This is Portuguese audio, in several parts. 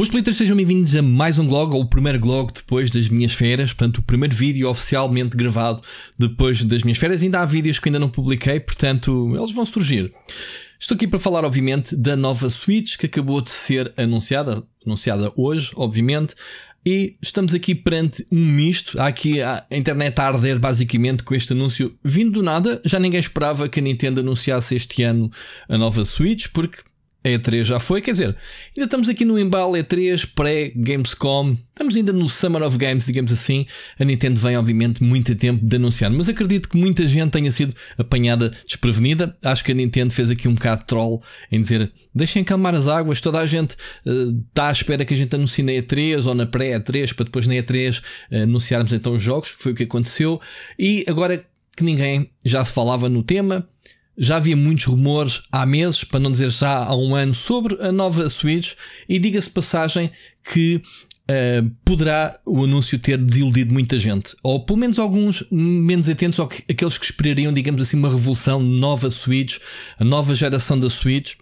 Boas Splitters, sejam bem-vindos a mais um vlog, ou o primeiro vlog depois das minhas férias, portanto o primeiro vídeo oficialmente gravado depois das minhas férias. Ainda há vídeos que ainda não publiquei, portanto eles vão surgir. Estou aqui para falar, obviamente, da nova Switch que acabou de ser anunciada, anunciada hoje, obviamente, e estamos aqui perante um misto. Há aqui a internet a arder basicamente com este anúncio vindo do nada. Já ninguém esperava que a Nintendo anunciasse este ano a nova Switch, porque e3 já foi, quer dizer, ainda estamos aqui no embalo E3 pré-Gamescom, estamos ainda no Summer of Games, digamos assim. A Nintendo vem, obviamente, muito a tempo de anunciar, mas acredito que muita gente tenha sido apanhada desprevenida. Acho que a Nintendo fez aqui um bocado de troll em dizer deixem calmar as águas, toda a gente uh, eh, está à espera que a gente anuncie na E3 ou na pré-E3 para depois na E3 uh, eh, anunciarmos então os jogos, foi o que aconteceu. E agora que ninguém já se falava no tema. Já havia muitos rumores há meses, para não dizer já há um ano, sobre a nova Switch e diga-se passagem que uh, poderá o anúncio ter desiludido muita gente, ou pelo menos alguns menos atentos, ou aqueles que esperariam, digamos assim, uma revolução nova Switch, a nova geração da Switch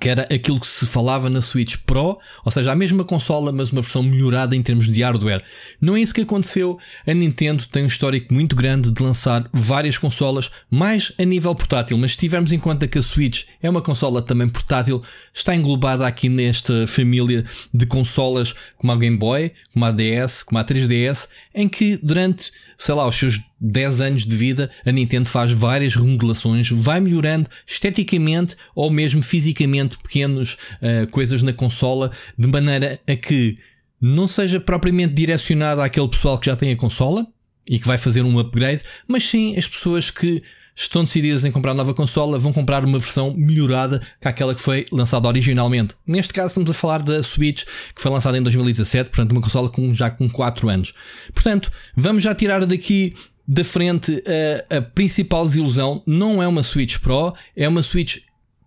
que era aquilo que se falava na Switch Pro, ou seja, a mesma consola, mas uma versão melhorada em termos de hardware. Não é isso que aconteceu. A Nintendo tem um histórico muito grande de lançar várias consolas, mais a nível portátil, mas se tivermos em conta que a Switch é uma consola também portátil, está englobada aqui nesta família de consolas como a Game Boy, como a DS, como a 3DS, em que durante sei lá, os seus 10 anos de vida, a Nintendo faz várias remodelações, vai melhorando esteticamente ou mesmo fisicamente pequenas uh, eh, coisas na consola, de maneira a que não seja propriamente direcionada àquele pessoal que já tem a consola e que vai fazer um upgrade, mas sim as pessoas que estão decididas em comprar nova consola, vão comprar uma versão melhorada que aquela que foi lançada originalmente. Neste caso, estamos a falar da Switch, que foi lançada em 2017, portanto, uma consola com, já com 4 anos. Portanto, vamos já tirar daqui da frente a, eh, a principal desilusão. Não é uma Switch Pro, é uma Switch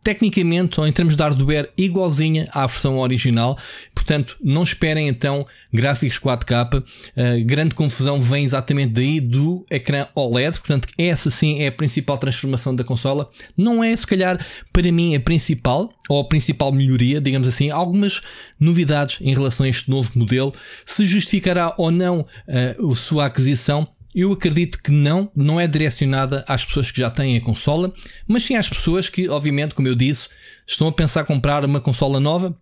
tecnicamente ou em termos de hardware igualzinha à versão original. Portanto, não esperem então gráficos 4K. Uh, eh, grande confusão vem exatamente daí do ecrã OLED. Portanto, essa sim é a principal transformação da consola. Não é, se calhar, para mim a principal ou a principal melhoria, digamos assim, algumas novidades em relação a este novo modelo. Se justificará ou não uh, a sua aquisição, eu acredito que não, não é direcionada às pessoas que já têm a consola, mas sim às pessoas que, obviamente, como eu disse, estão a pensar comprar uma consola nova.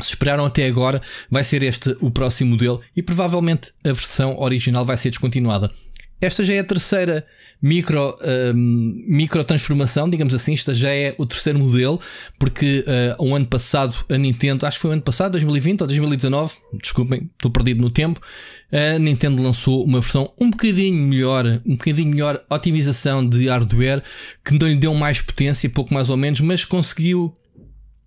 Se esperaram até agora, vai ser este o próximo modelo e provavelmente a versão original vai ser descontinuada. Esta já é a terceira micro, ehm, micro transformação, digamos assim. Esta já é o terceiro modelo, porque uh, um ano passado a Nintendo, acho que foi o um ano passado, 2020 ou 2019, desculpem, estou perdido no tempo. A Nintendo lançou uma versão um bocadinho melhor, um bocadinho melhor otimização de hardware, que não lhe deu mais potência, pouco mais ou menos, mas conseguiu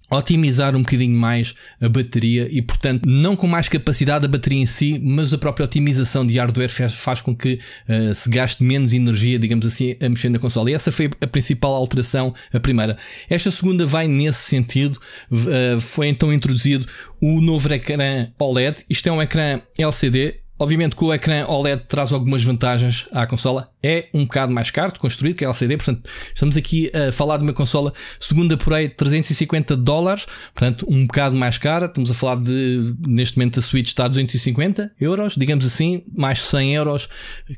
otimizar um bocadinho mais a bateria e, portanto, não com mais capacidade a bateria em si, mas a própria otimização de hardware faz, faz com que uh, se gaste menos energia, digamos assim, a mexer na consola. E essa foi a principal alteração, a primeira. Esta segunda vai nesse sentido. Uh, foi então introduzido o novo ecrã OLED. Isto é um ecrã LCD Obviamente que o ecrã OLED traz algumas vantagens à consola. É um bocado mais caro de construir que a LCD, portanto, estamos aqui a falar de uma consola, segunda por aí 350 dólares, portanto, um bocado mais cara. Estamos a falar de, neste momento, a Switch está a 250 euros, digamos assim, mais 100 euros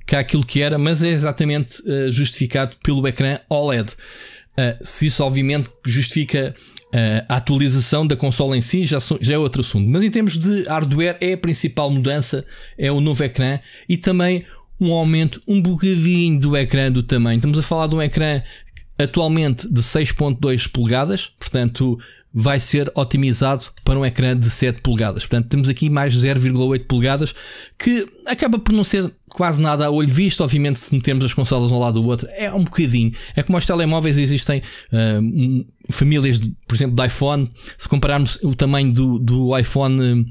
que aquilo que era, mas é exatamente eh, justificado pelo ecrã OLED. Eh, se isso, obviamente, justifica eh, a atualização da consola em si já, já é outro assunto. Mas em termos de hardware, é a principal mudança, é o novo ecrã e também um aumento um bocadinho do ecrã do tamanho. Estamos a falar de um ecrã atualmente de 6.2 polegadas, portanto vai ser otimizado para um ecrã de 7 polegadas. Portanto, temos aqui mais 0,8 polegadas, que acaba por não ser quase nada a olho visto. Obviamente, se metermos as consolas um lado do outro, é um bocadinho. É como os telemóveis existem. Uh, famílias, de, por exemplo, de iPhone, se compararmos o tamanho do, do iPhone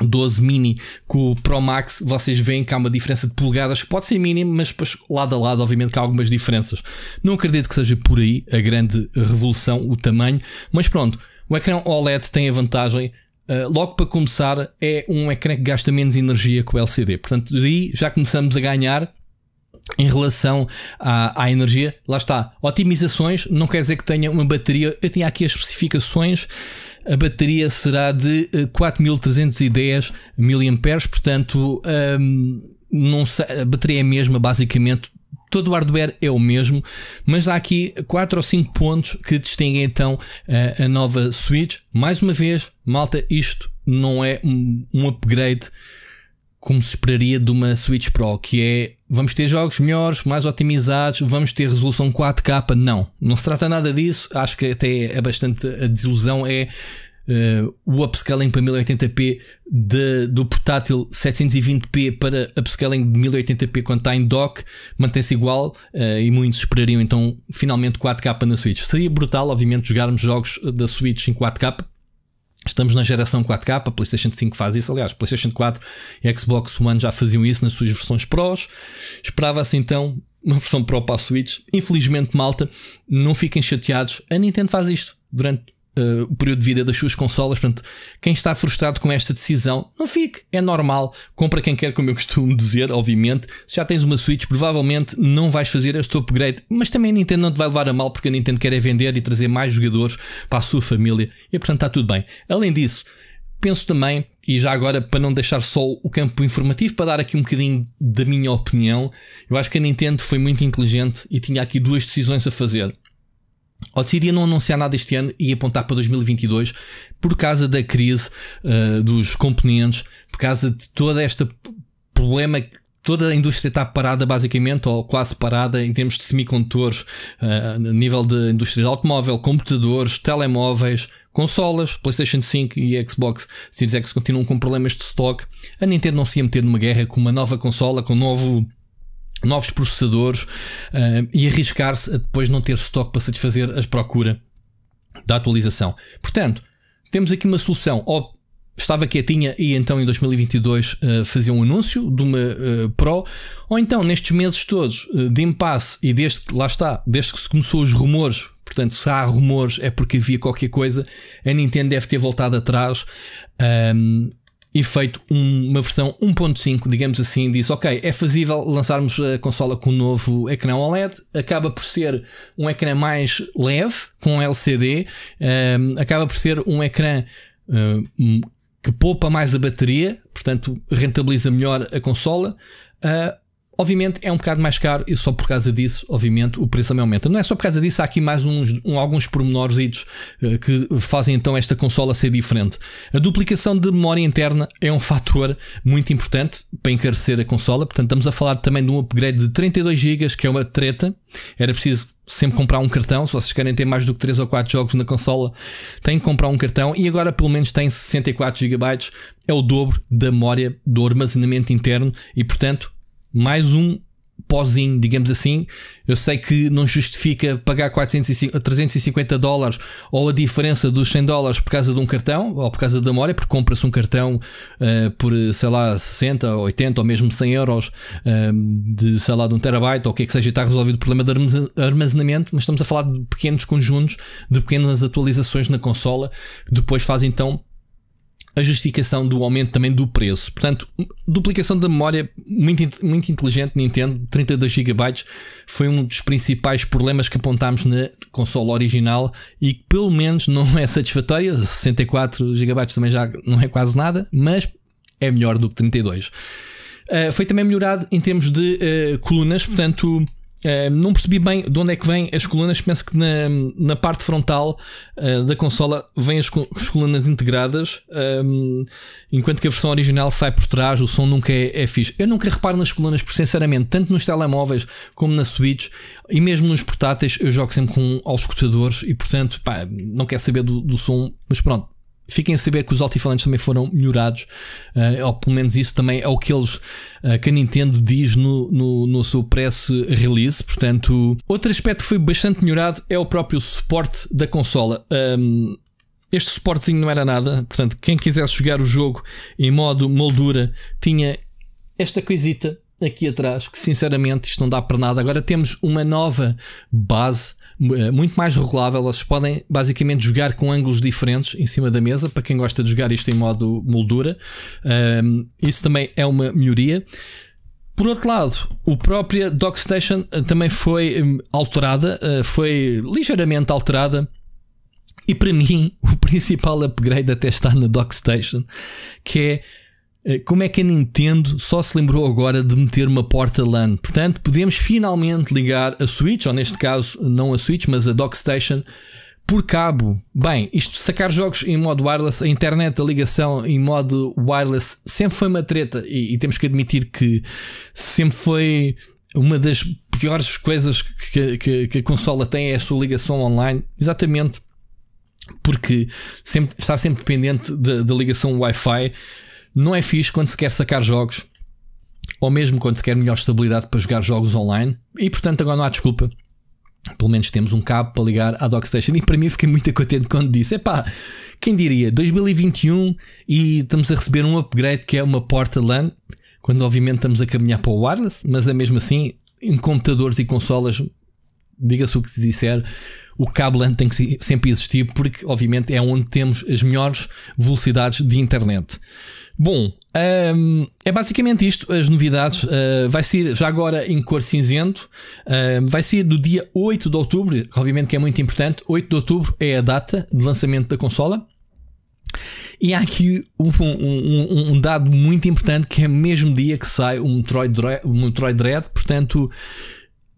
12 eh, mini com o Pro Max, vocês veem que há uma diferença de polegadas, pode ser mínima, mas depois lado a lado, obviamente, que há algumas diferenças. Não acredito que seja por aí a grande revolução, o tamanho, mas pronto, o ecrã OLED tem a vantagem. Uh, logo para começar, é um ecrã que gasta menos energia que o LCD. Portanto, daí já começamos a ganhar em relação à, à, energia, lá está. Otimizações não quer dizer que tenha uma bateria. Eu tinha aqui as especificações. A bateria será de 4310 eh, mAh, portanto, hum, não sei, a bateria é a mesma, basicamente. Todo o hardware é o mesmo, mas há aqui 4 ou 5 pontos que distinguem então a, a nova Switch. Mais uma vez, malta, isto não é um, um upgrade como se esperaria de uma Switch Pro, que é vamos ter jogos melhores, mais otimizados, vamos ter resolução 4K. Não, não se trata nada disso. Acho que até é bastante a desilusão é uh, o upscaling para 1080p de, do portátil 720p para upscaling de 1080p quando está em dock, mantém-se igual uh, e muitos esperariam então finalmente 4K na Switch. Seria brutal, obviamente, jogarmos jogos da Switch em 4K, Estamos na geração 4K, a PlayStation 5 faz isso, aliás, PlayStation 4 e Xbox One já faziam isso nas suas versões Pros. Esperava-se então uma versão Pro para a Switch. Infelizmente, malta, não fiquem chateados, a Nintendo faz isto durante uh, o período de vida das suas consolas. Portanto, quem está frustrado com esta decisão, não fique, é normal. Compra quem quer, como eu costumo dizer, obviamente. Se já tens uma Switch, provavelmente não vais fazer este upgrade, mas também a Nintendo não te vai levar a mal porque a Nintendo quer é vender e trazer mais jogadores para a sua família e, portanto, está tudo bem. Além disso, penso também, e já agora para não deixar só o campo informativo, para dar aqui um bocadinho da minha opinião, eu acho que a Nintendo foi muito inteligente e tinha aqui duas decisões a fazer. Ou decidia não anunciar nada este ano e apontar para 2022 por causa da crise uh, dos componentes, por causa de toda esta problema toda a indústria está parada basicamente, ou quase parada, em termos de semicondutores, ah, a uh, nível de indústria de automóvel, computadores, telemóveis, consolas, PlayStation 5 e Xbox Series X continuam com problemas de stock. A Nintendo não se ia meter numa guerra com uma nova consola, com um novo novos processadores uh, e arriscar-se a depois não ter estoque para satisfazer as procura da atualização. Portanto, temos aqui uma solução. Ou estava quietinha e então em 2022 uh, fazia um anúncio de uma uh, Pro, ou então nestes meses todos eh, de impasse e desde que lá está, desde que se começou os rumores. Portanto, se há rumores é porque havia qualquer coisa. A Nintendo deve ter voltado atrás um, ehm, e feito um, uma versão 1.5, digamos assim, diz ok, é fazível lançarmos a consola com um novo ecrã OLED, acaba por ser um ecrã mais leve, com LCD, um, ehm, acaba por ser um ecrã um, eh, que poupa mais a bateria, portanto rentabiliza melhor a consola. Uh, Obviamente é um bocado mais caro e só por causa disso, obviamente, o preço também aumenta. Não é só por causa disso, há aqui mais uns, um, alguns pormenores uh, que fazem então esta consola ser diferente. A duplicação de memória interna é um fator muito importante para encarecer a consola. Portanto, estamos a falar também de um upgrade de 32 GB, que é uma treta. Era preciso sempre comprar um cartão. Se vocês querem ter mais do que 3 ou 4 jogos na consola, têm que comprar um cartão. E agora, pelo menos, tem 64 GB. É o dobro da memória do armazenamento interno e, portanto, mais um pozinho, digamos assim. Eu sei que não justifica pagar 450, 350 dólares ou a diferença dos 100 dólares por causa de um cartão ou por causa da memória, porque compra-se um cartão uh, por, sei lá, 60, 80 ou mesmo 100 euros uh, de, sei lá, de um terabyte ou o que é que seja, está resolvido o problema de armazenamento, mas estamos a falar de pequenos conjuntos, de pequenas atualizações na consola que depois fazem então a justificação do aumento também do preço. Portanto, duplicação da memória muito, muito inteligente Nintendo, 32 GB foi um dos principais problemas que apontámos na consola original e que pelo menos não é satisfatória. 64 GB também já não é quase nada, mas é melhor do que 32. Uh, eh, foi também melhorado em termos de uh, colunas, portanto eh, não percebi bem de onde é que vêm as colunas. Penso que na, na parte frontal uh, da consola vêm as, as colunas integradas, um, ehm, enquanto que a versão original sai por trás, o som nunca é, é fixe. Eu nunca reparo nas colunas, porque sinceramente, tanto nos telemóveis como na Switch e mesmo nos portáteis, eu jogo sempre com aos escutadores e portanto pá, não quero saber do, do som, mas pronto, Fiquem a saber que os altifalantes também foram melhorados, uh, ou pelo menos isso também é o que eles, uh, que a Nintendo diz no, no, no seu press release. Portanto, outro aspecto que foi bastante melhorado é o próprio suporte da consola. Um, este suportezinho não era nada, portanto, quem quisesse jogar o jogo em modo moldura tinha esta coisita aqui atrás, que sinceramente isto não dá para nada. Agora temos uma nova base eh, muito mais regulável, elas podem basicamente jogar com ângulos diferentes em cima da mesa, para quem gosta de jogar isto em modo moldura. Um, isso também é uma melhoria. Por outro lado, o própria station eh, também foi eh, alterada, foi ligeiramente alterada. E para mim, o principal upgrade até está na DocStation, que é eh, como é que a Nintendo só se lembrou agora de meter uma porta LAN? Portanto, podemos finalmente ligar a Switch, ou neste caso, não a Switch, mas a Dockstation, por cabo. Bem, isto sacar jogos em modo wireless, a internet, a ligação em modo wireless, sempre foi uma treta e, e temos que admitir que sempre foi uma das piores coisas que, que, que a consola tem é a sua ligação online. Exatamente. Porque sempre, está sempre dependente da ligação Wi-Fi não é fixe quando se quer sacar jogos, ou mesmo quando se quer melhor estabilidade para jogar jogos online, e portanto agora não há desculpa. Pelo menos temos um cabo para ligar à Dockstation. E para mim fiquei muito contente quando disse: epá, quem diria, 2021 e estamos a receber um upgrade que é uma porta LAN, quando obviamente estamos a caminhar para o wireless, mas é mesmo assim, em computadores e consolas, diga-se o que se disser, o cabo LAN tem que sempre existir, porque obviamente é onde temos as melhores velocidades de internet. Bom, um, é basicamente isto. As novidades uh, vai ser já agora em cor cinzento. Uh, vai ser do dia 8 de outubro. Obviamente que é muito importante. 8 de outubro é a data de lançamento da consola. E há aqui um, um, um, dado muito importante que é o mesmo dia que sai o Metroid, um Metroid Dread. Portanto,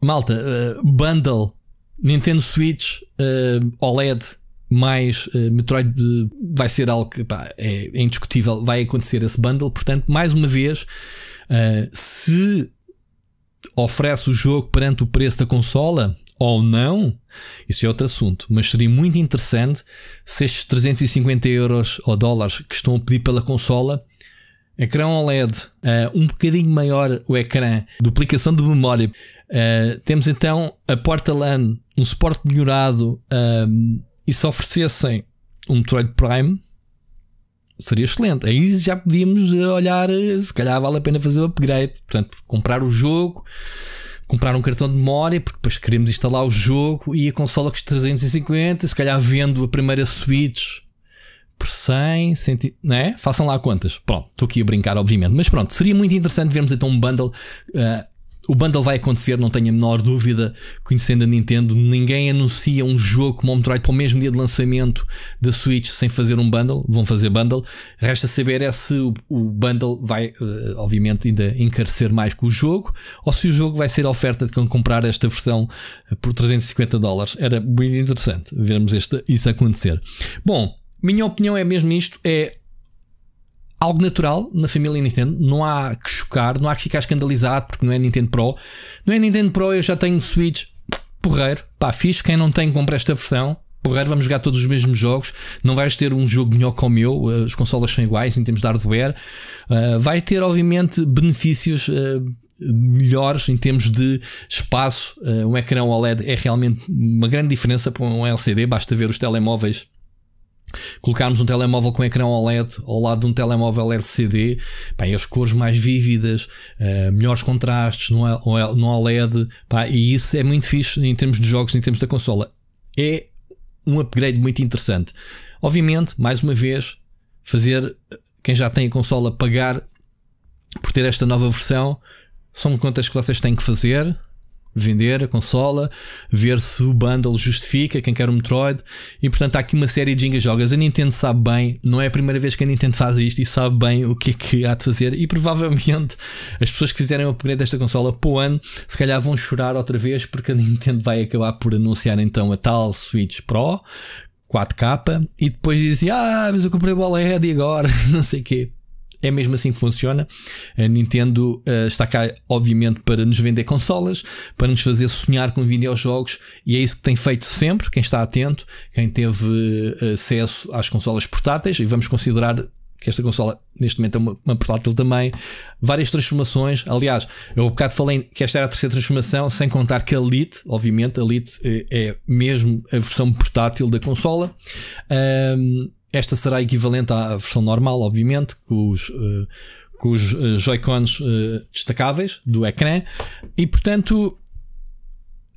malta, uh, bundle Nintendo Switch eh, OLED mais uh, eh, Metroid eh, vai ser algo que pá, é, é, indiscutível, vai acontecer esse bundle. Portanto, mais uma vez, uh, se oferece o jogo perante o preço da consola ou não, isso é outro assunto. Mas seria muito interessante se estes 350 euros ou dólares que estão a pedir pela consola. Ecrã OLED, uh, um bocadinho maior o ecrã, duplicação de memória. temos então a porta LAN, um suporte melhorado, e se oferecessem um Metroid Prime, seria excelente. Aí já podíamos eh, olhar, eh, se calhar vale a pena fazer o upgrade. Portanto, comprar o jogo, comprar um cartão de memória, porque depois queremos instalar o jogo e a consola os 350. Se calhar vendo a primeira Switch por 100, 100 né? façam lá contas. Pronto, estou aqui a brincar, obviamente. Mas pronto, seria muito interessante vermos então um bundle uh, o bundle vai acontecer, não tenho a menor dúvida. Conhecendo a Nintendo, ninguém anuncia um jogo como Metroid para o mesmo dia de lançamento da Switch sem fazer um bundle. Vão fazer bundle. Resta saber é se o, bundle vai, eh, obviamente, ainda encarecer mais com o jogo ou se o jogo vai ser a oferta de quem comprar esta versão eh, por 350 dólares. Era muito interessante vermos este, isso acontecer. Bom, minha opinião é mesmo isto: é algo natural na família Nintendo. Não há que chocar, não há que ficar escandalizado porque não é Nintendo Pro. Não é Nintendo Pro, eu já tenho Switch. Porreiro, pá, fixe. Quem não tem, compra esta versão. Porreiro, vamos jogar todos os mesmos jogos. Não vais ter um jogo melhor o meu eh, As consolas são iguais em termos de hardware. Uh, vai ter, obviamente, benefícios. Uh, melhores em termos de espaço. Uh, um ecrã OLED é realmente uma grande diferença para um LCD. Basta ver os telemóveis colocarmos um telemóvel com ecrã OLED ao lado de um telemóvel LCD, pá, as cores mais vívidas, uh, melhores contrastes no, OLED, pá, e isso é muito fixe em termos de jogos, em termos da consola. É um upgrade muito interessante. Obviamente, mais uma vez, fazer quem já tem a consola pagar por ter esta nova versão são contas que vocês têm que fazer, vender a consola, ver se o bundle justifica quem quer o um Metroid e portanto há aqui uma série de jinga jogas. A Nintendo sabe bem, não é a primeira vez que a Nintendo faz isto e sabe bem o que é que há de fazer e provavelmente as pessoas que fizerem o upgrade desta consola para o ano se calhar vão chorar outra vez porque a Nintendo vai acabar por anunciar então a tal Switch Pro 4K e depois dizem ah mas eu comprei o OLED e agora não sei o quê. É mesmo assim que funciona. A Nintendo uh, está cá, obviamente, para nos vender consolas, para nos fazer sonhar com videojogos, e é isso que tem feito sempre. Quem está atento, quem teve uh, acesso às consolas portáteis, e vamos considerar que esta consola neste momento é uma, uma, portátil também, várias transformações. Aliás, eu há um bocado falei que esta era a terceira transformação, sem contar que a Lite, obviamente, a Lite é, eh, é mesmo a versão portátil da consola. Um, esta será equivalente à versão normal, obviamente, com os, uh, com os eh, Joy-Cons uh, destacáveis do ecrã. E portanto,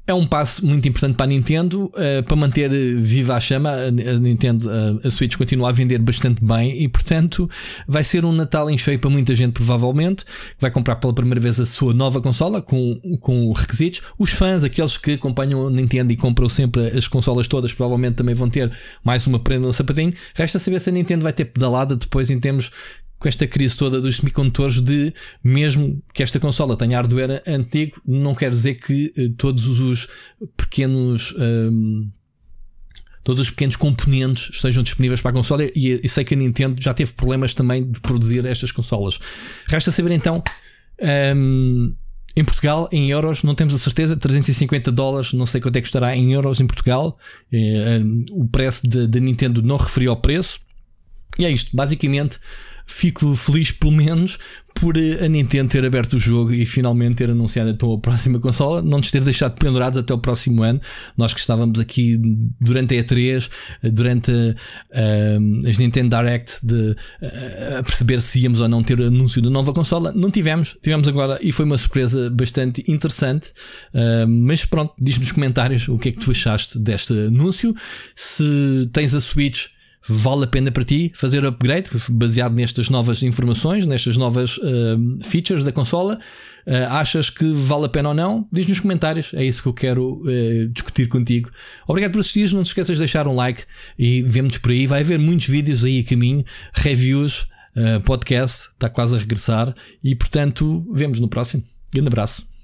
é um passo muito importante para a Nintendo uh, para manter viva a chama. A Nintendo, uh, a Switch continua a vender bastante bem e, portanto, vai ser um Natal em cheio para muita gente, provavelmente, que vai comprar pela primeira vez a sua nova consola com, com requisitos. Os fãs, aqueles que acompanham a Nintendo e compram sempre as consolas todas, provavelmente também vão ter mais uma prenda no sapatinho. Resta saber se a Nintendo vai ter pedalada depois em termos com esta crise toda dos semicondutores de mesmo que esta consola tenha hardware antigo, não quer dizer que eh, todos os pequenos um, ehm, todos os pequenos componentes estejam disponíveis para a consola e, e, sei que a Nintendo já teve problemas também de produzir estas consolas. Resta saber então um, ehm, em Portugal, em euros, não temos a certeza, 350 dólares, não sei quanto é que estará em euros em Portugal. Eh, ehm, o preço da Nintendo não referiu ao preço. E é isto, basicamente fico feliz pelo menos por eh, a Nintendo ter aberto o jogo e finalmente ter anunciado então a próxima consola, não nos ter deixado pendurados até o próximo ano. Nós que estávamos aqui durante a E3, eh, durante uh, as Nintendo Direct, de uh, perceber se íamos ou não ter anúncio da nova consola, não tivemos, tivemos agora e foi uma surpresa bastante interessante. Uh, mas pronto, diz nos comentários o que é que tu achaste deste anúncio. Se tens a Switch vale a pena para ti fazer upgrade baseado nestas novas informações, nestas novas uh, features da consola? Uh, achas que vale a pena ou não? Diz nos comentários, é isso que eu quero uh, discutir contigo. Obrigado por assistir, não te esqueças de deixar um like e vemos nos por aí. Vai haver muitos vídeos aí a caminho, reviews, ah, podcast, está quase a regressar e portanto, vemos no próximo. Grande abraço.